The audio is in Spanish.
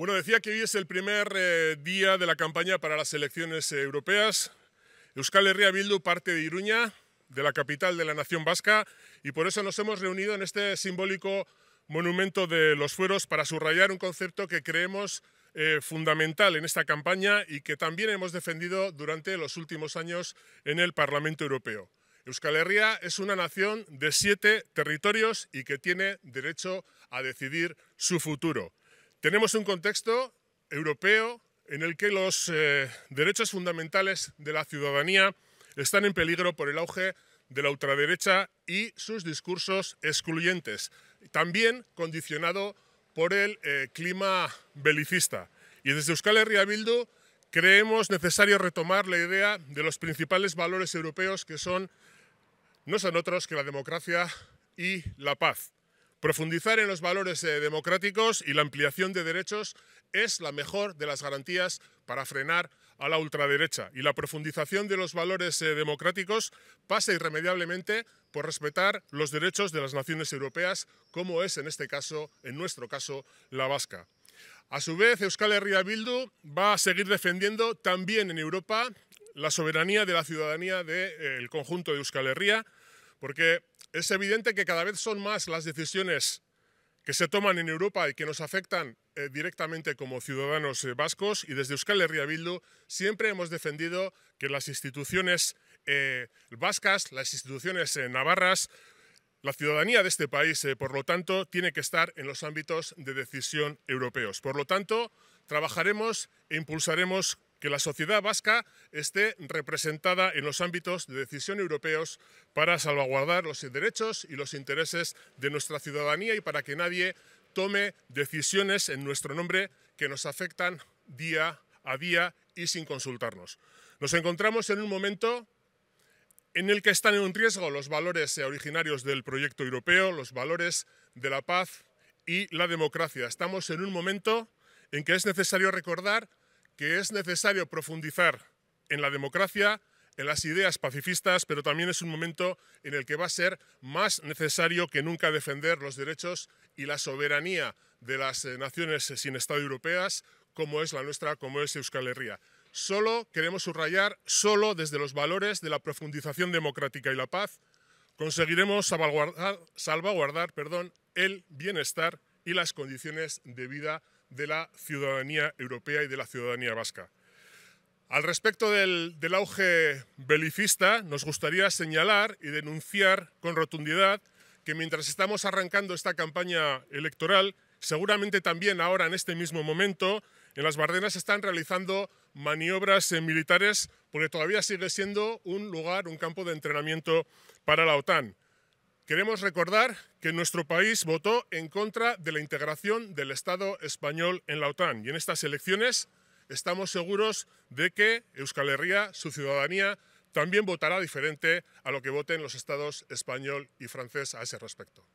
Bueno, decía que hoy es el primer eh, día de la campaña para las elecciones eh, europeas. Euskal Herria Bildu parte de Iruña, de la capital de la nación vasca, y por eso nos hemos reunido en este simbólico monumento de los fueros para subrayar un concepto que creemos eh, fundamental en esta campaña y que también hemos defendido durante los últimos años en el Parlamento Europeo. Euskal Herria es una nación de siete territorios y que tiene derecho a decidir su futuro. Tenemos un contexto europeo en el que los eh, derechos fundamentales de la ciudadanía están en peligro por el auge de la ultraderecha y sus discursos excluyentes, también condicionado por el eh, clima belicista. Y desde Euskal Herria Bildu creemos necesario retomar la idea de los principales valores europeos que son, no son otros que la democracia y la paz. Profundizar en los valores eh, democráticos y la ampliación de derechos es la mejor de las garantías para frenar a la ultraderecha y la profundización de los valores eh, democráticos pasa irremediablemente por respetar los derechos de las naciones europeas, como es en este caso, en nuestro caso, la vasca. A su vez, Euskal Herria Bildu va a seguir defendiendo también en Europa la soberanía de la ciudadanía del eh, conjunto de Euskal Herria, porque es evidente que cada vez son más las decisiones que se toman en Europa y que nos afectan eh, directamente como ciudadanos eh, vascos y desde Euskal Herria Bildu siempre hemos defendido que las instituciones eh, vascas, las instituciones navarras, la ciudadanía de este país, por lo tanto, tiene que estar en los ámbitos de decisión europeos. Por lo tanto, trabajaremos e impulsaremos que la sociedad vasca esté representada en los ámbitos de decisión europeos para salvaguardar los derechos y los intereses de nuestra ciudadanía y para que nadie tome decisiones en nuestro nombre que nos afectan día a día y sin consultarnos. Nos encontramos en un momento en el que están en riesgo los valores originarios del proyecto europeo, los valores de la paz y la democracia. Estamos en un momento en que es necesario recordar que es necesario profundizar en la democracia, en las ideas pacifistas, pero también es un momento en el que va a ser más necesario que nunca defender los derechos y la soberanía de las eh, naciones eh, sin Estado europeas, como es la nuestra, como es Euskal Herria. Solo queremos subrayar, solo desde los valores de la profundización democrática y la paz, conseguiremos salvaguardar, perdón, el bienestar y las condiciones de vida de la ciudadanía europea y de la ciudadanía vasca. Al respecto del, auge belicista, nos gustaría señalar y denunciar con rotundidad que mientras estamos arrancando esta campaña electoral, seguramente también ahora en este mismo momento, en las Bardenas están realizando maniobras eh, militares porque todavía sigue siendo un lugar, un campo de entrenamiento para la OTAN. Queremos recordar que nuestro país votó en contra de la integración del Estado español en la OTAN y en estas elecciones estamos seguros de que Euskal Herria, su ciudadanía, también votará diferente a lo que voten los estados español y francés a ese respecto.